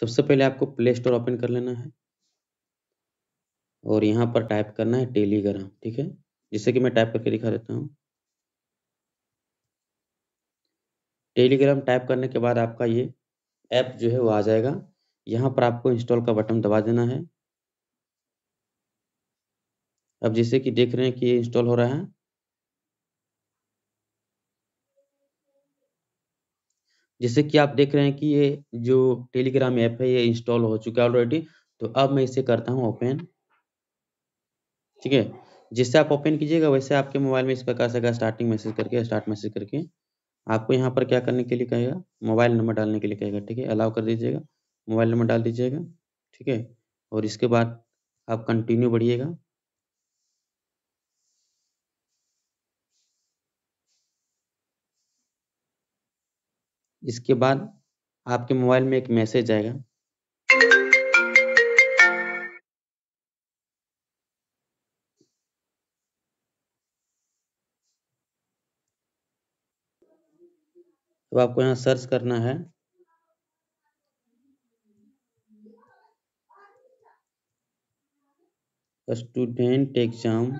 सबसे पहले आपको प्ले स्टोर ओपन कर लेना है और यहाँ पर टाइप करना है टेलीग्राम ठीक है जिससे कि मैं टाइप करके दिखा देता हूँ टेलीग्राम टाइप करने के बाद आपका ये ऐप जो है वो आ जाएगा यहाँ पर आपको इंस्टॉल का बटन दबा देना है अब जैसे कि देख रहे हैं कि ये इंस्टॉल हो रहा है जैसे कि आप देख रहे हैं कि ये जो टेलीग्राम ऐप है ये इंस्टॉल हो चुका है ऑलरेडी तो अब मैं इसे करता हूँ ओपन ठीक है जैसे आप ओपन कीजिएगा वैसे आपके मोबाइल में इस प्रकार से स्टार्टिंग मैसेज करके स्टार्ट मैसेज करके आपको यहाँ पर क्या करने के लिए कहेगा मोबाइल नंबर डालने के लिए कहेगा ठीक है अलाउ कर दीजिएगा मोबाइल नंबर डाल दीजिएगा ठीक है और इसके बाद आप कंटिन्यू बढ़िएगा इसके बाद आपके मोबाइल में एक मैसेज आएगा अब आपको यहाँ सर्च करना है student exam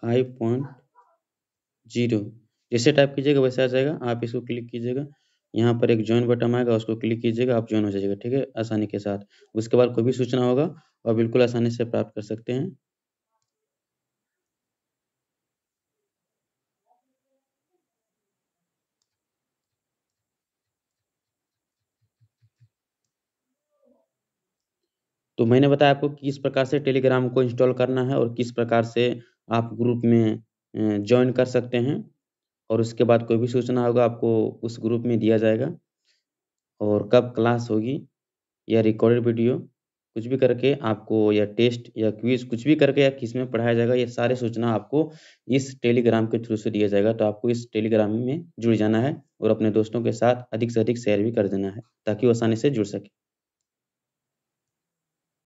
five point zero जैसे टाइप कीजिएगा वैसे आ जाएगा आप इसको क्लिक कीजिएगा यहाँ पर एक ज्वाइन बटन आएगा उसको क्लिक कीजिएगा आप ज्वाइन हो जाइएगा ठीक है आसानी के साथ उसके बाद कोई भी सूचना होगा और बिल्कुल आसानी से प्राप्त कर सकते हैं तो मैंने बताया आपको किस प्रकार से टेलीग्राम को इंस्टॉल करना है और किस प्रकार से आप ग्रुप में ज्वाइन कर सकते हैं और उसके बाद कोई भी सूचना होगा आपको उस ग्रुप में दिया जाएगा और कब क्लास होगी या रिकॉर्डेड वीडियो कुछ भी करके आपको या टेस्ट या क्विज कुछ भी करके या किस में पढ़ाया जाएगा ये सारे सूचना आपको इस टेलीग्राम के थ्रू से दिया जाएगा तो आपको इस टेलीग्राम में जुड़ जाना है और अपने दोस्तों के साथ अधिक से अधिक शेयर भी कर देना है ताकि वो आसानी से जुड़ सके